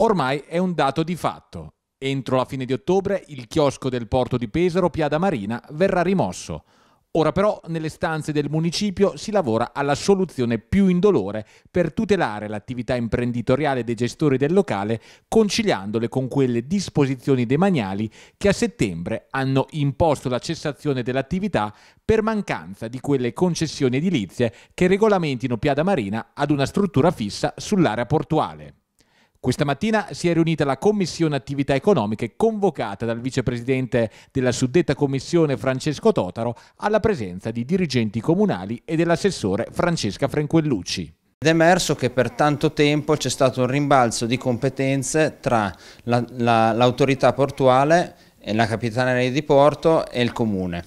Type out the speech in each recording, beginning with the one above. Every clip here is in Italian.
Ormai è un dato di fatto. Entro la fine di ottobre il chiosco del porto di Pesaro, Piada Marina, verrà rimosso. Ora però nelle stanze del municipio si lavora alla soluzione più indolore per tutelare l'attività imprenditoriale dei gestori del locale conciliandole con quelle disposizioni demaniali che a settembre hanno imposto la cessazione dell'attività per mancanza di quelle concessioni edilizie che regolamentino Piada Marina ad una struttura fissa sull'area portuale. Questa mattina si è riunita la Commissione Attività Economiche convocata dal vicepresidente della suddetta commissione Francesco Totaro alla presenza di dirigenti comunali e dell'assessore Francesca Frenquellucci. Ed è emerso che per tanto tempo c'è stato un rimbalzo di competenze tra l'autorità la, la, portuale, la capitaneria di porto e il comune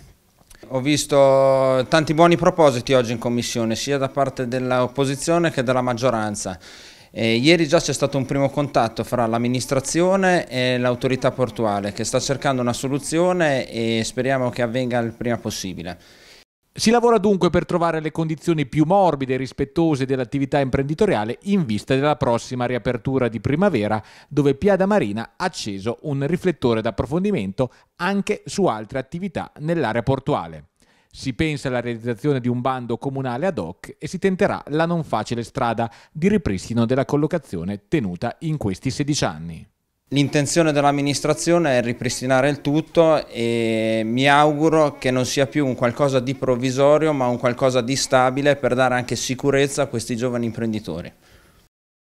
ho visto tanti buoni propositi oggi in commissione, sia da parte dell'opposizione che della maggioranza eh, ieri già c'è stato un primo contatto fra l'amministrazione e l'autorità portuale che sta cercando una soluzione e speriamo che avvenga il prima possibile. Si lavora dunque per trovare le condizioni più morbide e rispettose dell'attività imprenditoriale in vista della prossima riapertura di primavera, dove Piada Marina ha acceso un riflettore d'approfondimento anche su altre attività nell'area portuale. Si pensa alla realizzazione di un bando comunale ad hoc e si tenterà la non facile strada di ripristino della collocazione tenuta in questi 16 anni. L'intenzione dell'amministrazione è ripristinare il tutto e mi auguro che non sia più un qualcosa di provvisorio ma un qualcosa di stabile per dare anche sicurezza a questi giovani imprenditori.